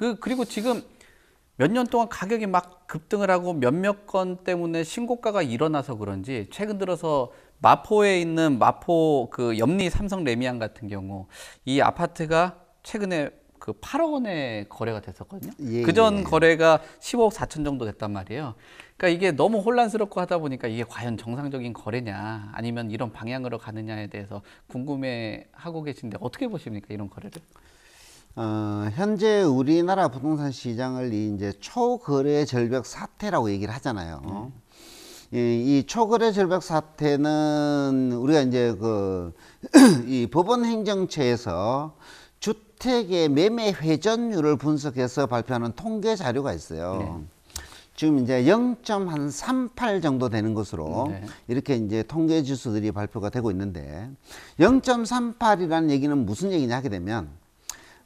그 그리고 지금 몇 년 동안 가격이 막 급등을 하고 몇몇 건 때문에 신고가가 일어나서 그런지 최근 들어서 마포에 있는 마포 그 염리 삼성 레미안 같은 경우 이 아파트가 최근에 그 8억 원에 거래가 됐었거든요. 예, 예 그전 예. 거래가 15억 4천 정도 됐단 말이에요. 그러니까 이게 너무 혼란스럽고 하다 보니까 이게 과연 정상적인 거래냐 아니면 이런 방향으로 가느냐에 대해서 궁금해 하고 계신데 어떻게 보십니까 이런 거래를? 어, 현재 우리나라 부동산 시장을 이제 초거래 절벽 사태라고 얘기를 하잖아요. 음. 이, 예, 이, 초거래 절벽 사태는 우리가 이제 그 이 법원 행정처에서 주택의 매매 회전율을 분석해서 발표하는 통계 자료가 있어요. 네. 지금 이제 0.38 정도 되는 것으로 네. 이렇게 이제 통계 지수들이 발표가 되고 있는데 0.38이라는 얘기는 무슨 얘기냐 하게 되면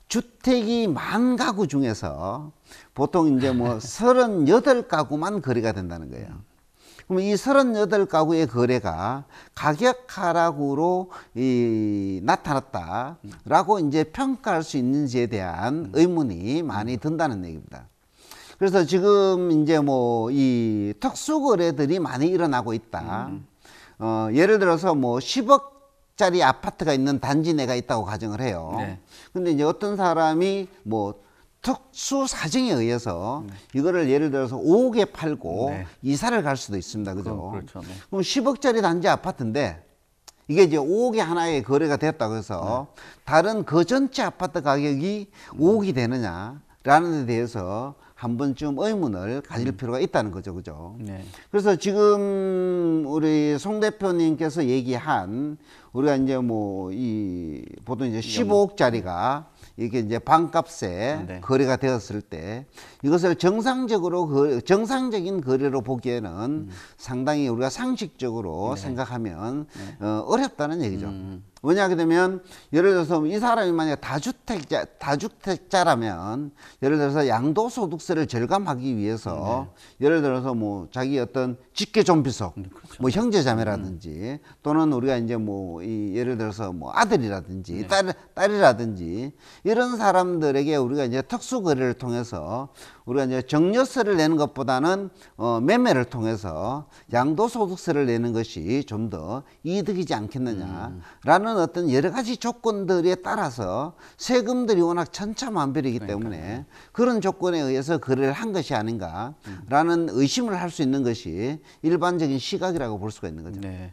주택이 만 가구 중에서 보통 이제 뭐 38가구만 거래가 된다는 거예요. 그러면이 38가구의 거래가 가격 하락으로 이 나타났다라고 이제 평가할 수 있는지에 대한 음. 의문이 많이 음. 든다는 얘기입니다. 그래서 지금 이제 뭐 이 특수 거래들이 많이 일어나고 있다. 음. 어, 예를 들어서 뭐 10억 짜리 아파트가 있는 단지 내가 있다고 가정을 해요. 네. 근데 이제 어떤 사람이 뭐 특수 사정에 의해서 네. 이거를 예를 들어서 5억에 팔고 네. 이사를 갈 수도 있습니다. 그죠? 그렇죠. 네. 그럼 10억짜리 단지 아파트인데 이게 이제 5억이 하나의 거래가 됐다고 해서 네. 다른 그 전체 아파트 가격이 5억이 되느냐라는 데 대해서 한 번쯤 의문을 가질 음. 필요가 있다는 거죠. 그죠? 네. 그래서 지금 우리 송 대표님께서 얘기한 우리가 이제 뭐 이 보통 이제 15억짜리가 뭐 이게 이제 반값에 네. 거래가 되었을 때 이것을 정상적으로 그 정상적인 거래로 보기에는 음. 상당히 우리가 상식적으로 네. 생각하면 네. 어, 어렵다는 얘기죠. 음. 음. 뭐냐게 되면 예를 들어서 이 사람이 만약 다주택자 다주택자라면 예를 들어서 양도소득세를 절감하기 위해서 네. 예를 들어서 뭐 자기 어떤 직계 좀비속 네, 음, 그렇죠. 뭐 형제자매라든지 음. 음. 또는 우리가 이제 뭐 이 예를 들어서 뭐 아들이라든지 네. 딸 딸이라든지 이런 사람들에게 우리가 이제 특수 거래를 통해서 우리가 이제 정여세를 내는 것보다는 어, 매매를 통해서 양도소득세를 내는 것이 좀 더 이득이지 않겠느냐라는 음. 많은 어떤 여러 가지 조건들에 따라서 세금들이 워낙 천차만별이기 때문에 그러니까요. 그런 조건에 의해서 거래를 한 것이 아닌가라는 의심을 할 수 있는 것이 일반적인 시각이라고 볼 수가 있는 거죠. 네.